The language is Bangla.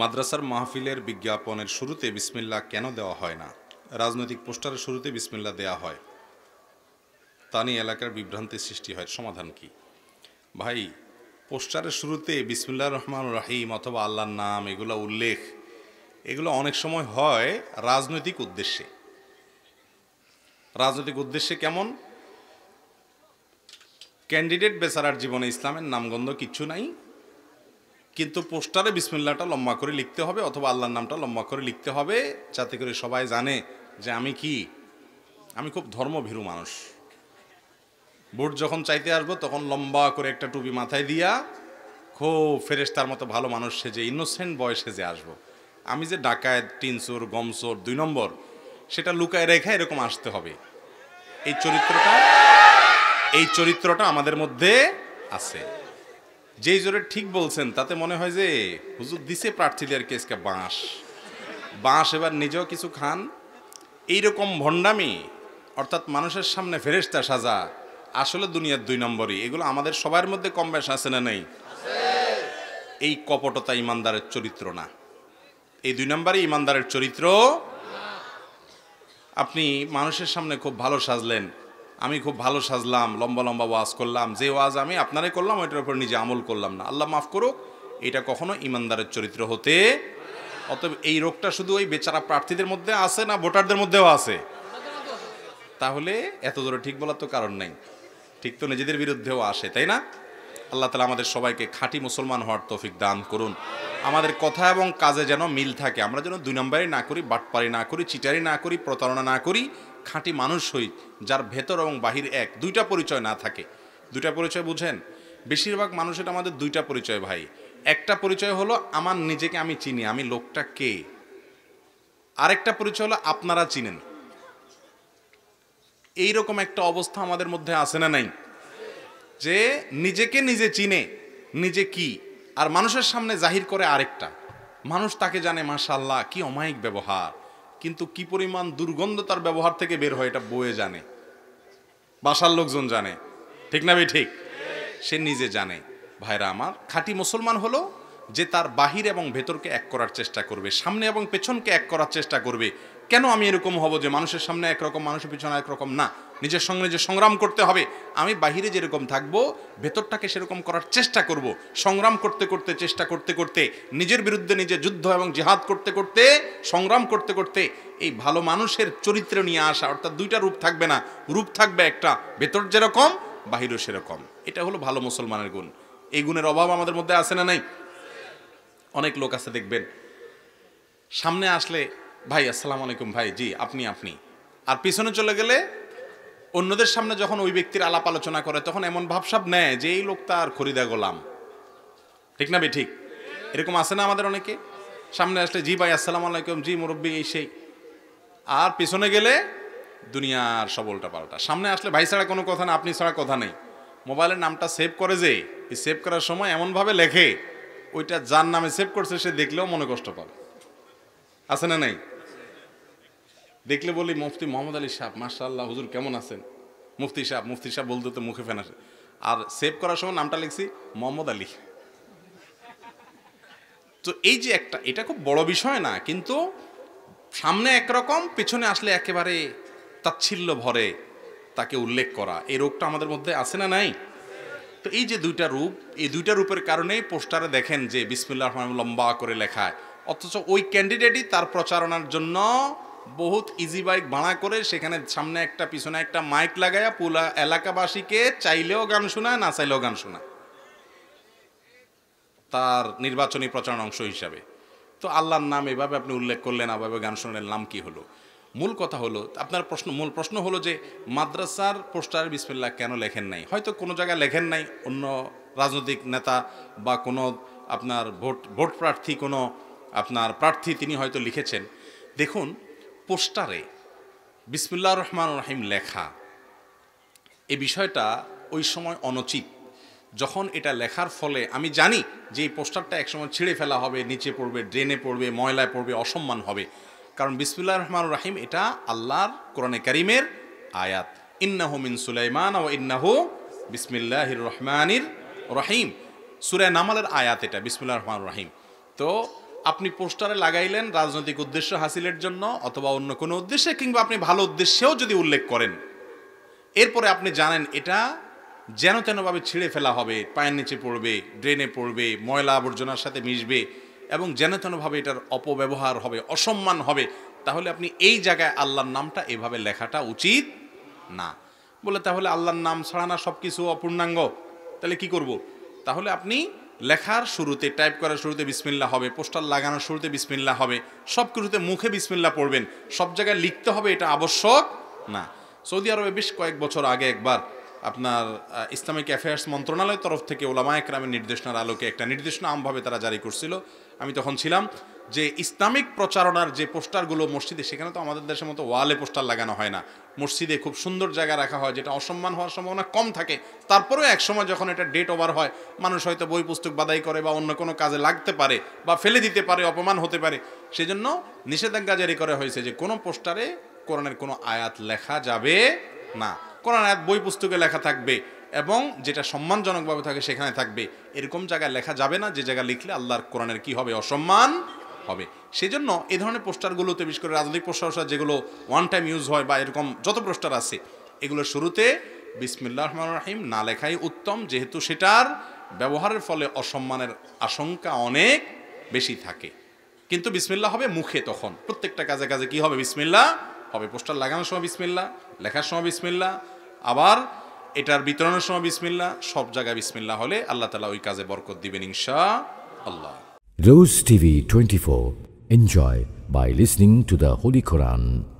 মাদ্রাসার মাহফিলের বিজ্ঞাপনের শুরুতে বিসমিল্লা কেন দেওয়া হয় না রাজনৈতিক পোস্টারের শুরুতে বিসমিল্লা দেওয়া হয় তা নিয়ে এলাকার বিভ্রান্তির সৃষ্টি হয় সমাধান কি ভাই পোস্টারের শুরুতে বিসমিল্লা রহমান রাহিম অথবা আল্লাহর নাম এগুলো উল্লেখ এগুলো অনেক সময় হয় রাজনৈতিক উদ্দেশ্যে রাজনৈতিক উদ্দেশ্যে কেমন ক্যান্ডিডেট বেচারার জীবনে ইসলামের নামগন্ধ কিচ্ছু নাই কিন্তু পোস্টারে বিসমিল্লাটা লম্বা করে লিখতে হবে অথবা আল্লাহর নামটা লম্বা করে লিখতে হবে যাতে করে সবাই জানে যে আমি কি আমি খুব ধর্মভীরু মানুষ বোর্ড যখন চাইতে আসবো তখন লম্বা করে একটা টুপি মাথায় দিয়া খুব ফেরেস্তার মতো ভালো মানুষ সেজে ইনোসেন্ট বয়স সেজে আসবো আমি যে ডাকায় টিনসোর গমসোর দুই নম্বর সেটা লুকায় রেখে এরকম আসতে হবে এই চরিত্রটা এই চরিত্রটা আমাদের মধ্যে আছে যেই জোরে ঠিক বলছেন তাতে মনে হয় যে হুজুর দিছে প্রার্থীদের কেসকে বাঁশ বাঁশ এবার নিজেও কিছু খান এইরকম ভণ্ডামি অর্থাৎ মানুষের সামনে ফেরেস্তা সাজা আসলে দুনিয়ার দুই নম্বরই এগুলো আমাদের সবার মধ্যে কম বেশ আছে না নেই এই কপটতা ইমানদারের চরিত্র না এই দুই নম্বরই ইমানদারের চরিত্র আপনি মানুষের সামনে খুব ভালো সাজলেন আমি খুব ভালো সাজলাম লম্বা লম্বা ওয়াজ করলাম যে ওয়াজ আমি আপনারাই করলাম ওইটার উপর নিজে আমল করলাম না আল্লাহ মাফ করুক এটা কখনো ইমানদারের চরিত্র হতে অতএব এই রোগটা শুধু ওই বেচারা প্রার্থীদের মধ্যে আছে না ভোটারদের মধ্যেও আছে তাহলে এত জোরে ঠিক বলার তো কারণ নেই ঠিক তো নিজেদের বিরুদ্ধেও আসে তাই না আল্লাহ তালা আমাদের সবাইকে খাঁটি মুসলমান হওয়ার তৌফিক দান করুন আমাদের কথা এবং কাজে যেন মিল থাকে আমরা যেন দুই নম্বরই না করি বাটপারি না করি চিটারি না করি প্রতারণা না করি খাঁটি মানুষ হই যার ভেতর এবং বাহির এক দুইটা পরিচয় না থাকে দুইটা পরিচয় বুঝেন বেশিরভাগ মানুষের আমাদের দুইটা পরিচয় ভাই একটা পরিচয় হলো আমার নিজেকে আমি চিনি আমি লোকটা কে আরেকটা পরিচয় হলো আপনারা চিনেন রকম একটা অবস্থা আমাদের মধ্যে আছে না নাই যে নিজেকে নিজে চিনে নিজে কি আর মানুষের সামনে জাহির করে আরেকটা মানুষ তাকে জানে মাশাল্লাহ কি অমায়িক ব্যবহার কিন্তু কি পরিমাণ দুর্গন্ধ তার ব্যবহার থেকে বের হয় এটা বয়ে জানে বাসার লোকজন জানে ঠিক না ভাই ঠিক সে নিজে জানে ভাইরা আমার খাঁটি মুসলমান হলো যে তার বাহির এবং ভেতরকে এক করার চেষ্টা করবে সামনে এবং পেছনকে এক করার চেষ্টা করবে কেন আমি এরকম হব যে মানুষের সামনে একরকম মানুষের পিছনে একরকম না নিজের সঙ্গে যে সংগ্রাম করতে হবে আমি বাহিরে যেরকম থাকবো ভেতরটাকে সেরকম করার চেষ্টা করব সংগ্রাম করতে করতে চেষ্টা করতে করতে নিজের বিরুদ্ধে নিজে যুদ্ধ এবং জেহাদ করতে করতে সংগ্রাম করতে করতে এই ভালো মানুষের চরিত্র নিয়ে আসা অর্থাৎ দুইটা রূপ থাকবে না রূপ থাকবে একটা ভেতর যেরকম বাহিরও সেরকম এটা হলো ভালো মুসলমানের গুণ এই গুণের অভাব আমাদের মধ্যে আছে না নাই অনেক লোক আছে দেখবেন সামনে আসলে ভাই আসসালাম আলাইকুম ভাই জি আপনি আপনি আর পিছনে চলে গেলে অন্যদের সামনে যখন ওই ব্যক্তির আলাপ আলোচনা করে তখন এমন ভাবসাব নেয় যে এই লোক তার খরিদা গোলাম ঠিক না বে ঠিক এরকম আছে না আমাদের অনেকে সামনে আসলে জি ভাই আসসালাম আলাইকুম জি মুরব্বী এই সেই আর পিছনে গেলে দুনিয়ার সবলটা পাল্টা সামনে আসলে ভাই ছাড়া কোনো কথা না আপনি ছাড়া কথা নেই মোবাইলের নামটা সেভ করে যে এই সেভ করার সময় এমনভাবে লেখে ওইটা যার নামে সেভ করছে সে দেখলেও মনে কষ্ট পাবে আছে না নাই দেখলে বলি মুফতি মোহাম্মদ আলী সাহেব মার্শাল্লাহ হুজুর কেমন আছেন মুফতি সাহেব মুফতি সাহেব বলতে তো মুখে ফেন আসে আর সেভ করার সময় নামটা লিখছি মোহাম্মদ আলী তো এই যে একটা এটা খুব বড় বিষয় না কিন্তু সামনে একরকম পেছনে আসলে একেবারে তাচ্ছিল্য ভরে তাকে উল্লেখ করা এই রোগটা আমাদের মধ্যে আছে না নাই তো এই যে দুইটা রূপ এই দুইটা রূপের কারণেই পোস্টারে দেখেন যে বিসমুল্লাহ রহমান লম্বা করে লেখায় অথচ ওই ক্যান্ডিডেটই তার প্রচারণার জন্য বহুত ইজি বাইক ভাড়া করে সেখানে সামনে একটা পিছনে একটা মাইক লাগায়া পুলা এলাকাবাসীকে চাইলেও গান শোনায় না চাইলেও গান শোনায় তার নির্বাচনী প্রচারণ অংশ হিসাবে তো আল্লাহর নাম এভাবে আপনি উল্লেখ করলেন আবার গান শোনার নাম কি হলো মূল কথা হলো আপনার প্রশ্ন মূল প্রশ্ন হলো যে মাদ্রাসার পোস্টার বিসমিল্লা কেন লেখেন নাই হয়তো কোনো জায়গায় লেখেন নাই অন্য রাজনৈতিক নেতা বা কোনো আপনার ভোট ভোট প্রার্থী কোনো আপনার প্রার্থী তিনি হয়তো লিখেছেন দেখুন পোস্টারে বিসমুল্লাহ রহমান রাহিম লেখা এ বিষয়টা ওই সময় অনুচিত যখন এটা লেখার ফলে আমি জানি যে এই পোস্টারটা একসময় ছিঁড়ে ফেলা হবে নিচে পড়বে ড্রেনে পড়বে ময়লায় পড়বে অসম্মান হবে কারণ বিসমুল্লাহ রহমান রাহিম এটা আল্লাহর কোরআনে করিমের আয়াত ইন্নাহু মিন সুলাইমান ও ইন্নাহু বিসমিল্লাহ রহমানির রহিম সুরায় নামালের আয়াত এটা বিসমুল্লাহ রহমান রাহিম তো আপনি পোস্টারে লাগাইলেন রাজনৈতিক উদ্দেশ্য হাসিলের জন্য অথবা অন্য কোনো উদ্দেশ্যে কিংবা আপনি ভালো উদ্দেশ্যেও যদি উল্লেখ করেন এরপরে আপনি জানেন এটা যেন তেনভাবে ছিঁড়ে ফেলা হবে পায়ের নিচে পড়বে ড্রেনে পড়বে ময়লা আবর্জনার সাথে মিশবে এবং যেন তেনভাবে এটার অপব্যবহার হবে অসম্মান হবে তাহলে আপনি এই জায়গায় আল্লাহর নামটা এভাবে লেখাটা উচিত না বলে তাহলে আল্লাহর নাম ছাড়া না সব কিছু অপূর্ণাঙ্গ তাহলে কি করব তাহলে আপনি লেখার শুরুতে টাইপ করার শুরুতে বিসমিল্লা হবে পোস্টার লাগানোর শুরুতে বিসমিল্লা হবে সব কিছুতে মুখে বিসমিল্লা পড়বেন সব জায়গায় লিখতে হবে এটা আবশ্যক না সৌদি আরবে বেশ কয়েক বছর আগে একবার আপনার ইসলামিক অ্যাফেয়ার্স মন্ত্রণালয়ের তরফ থেকে ওলামা একরামের নির্দেশনার আলোকে একটা নির্দেশনা আমভাবে তারা জারি করছিল আমি তখন ছিলাম যে ইসলামিক প্রচারণার যে পোস্টারগুলো মসজিদে সেখানে তো আমাদের দেশের মতো ওয়ালে পোস্টার লাগানো হয় না মসজিদে খুব সুন্দর জায়গা রাখা হয় যেটা অসম্মান হওয়ার সম্ভাবনা কম থাকে তারপরেও একসময় যখন এটা ডেট ওভার হয় মানুষ হয়তো বই পুস্তক বাদাই করে বা অন্য কোনো কাজে লাগতে পারে বা ফেলে দিতে পারে অপমান হতে পারে সেজন্য নিষেধাজ্ঞা জারি করা হয়েছে যে কোনো পোস্টারে কোরআনের কোনো আয়াত লেখা যাবে না কোরআন আয়াত বই পুস্তকে লেখা থাকবে এবং যেটা সম্মানজনকভাবে থাকে সেখানে থাকবে এরকম জায়গায় লেখা যাবে না যে জায়গায় লিখলে আল্লাহর কোরআনের কি হবে অসম্মান হবে সেজন্য এ ধরনের পোস্টারগুলোতে বিশেষ করে রাজনৈতিক পোস্টার যেগুলো ওয়ান টাইম ইউজ হয় বা এরকম যত পোস্টার আছে এগুলো শুরুতে বিসমিল্লা রহমান রাহিম না লেখাই উত্তম যেহেতু সেটার ব্যবহারের ফলে অসম্মানের আশঙ্কা অনেক বেশি থাকে কিন্তু বিসমিল্লা হবে মুখে তখন প্রত্যেকটা কাজে কাজে কি হবে বিসমিল্লা হবে পোস্টার লাগানোর সময় বিসমিল্লা লেখার সময় বিসমিল্লা আবার এটার বিতরণের সময় বিসমিল্লা সব জায়গায় বিসমিল্লা হলে আল্লাহ তালা ওই কাজে বরকত দিবেন ইনশা আল্লাহ Rose TV 24. Enjoy by listening to the Holy Quran.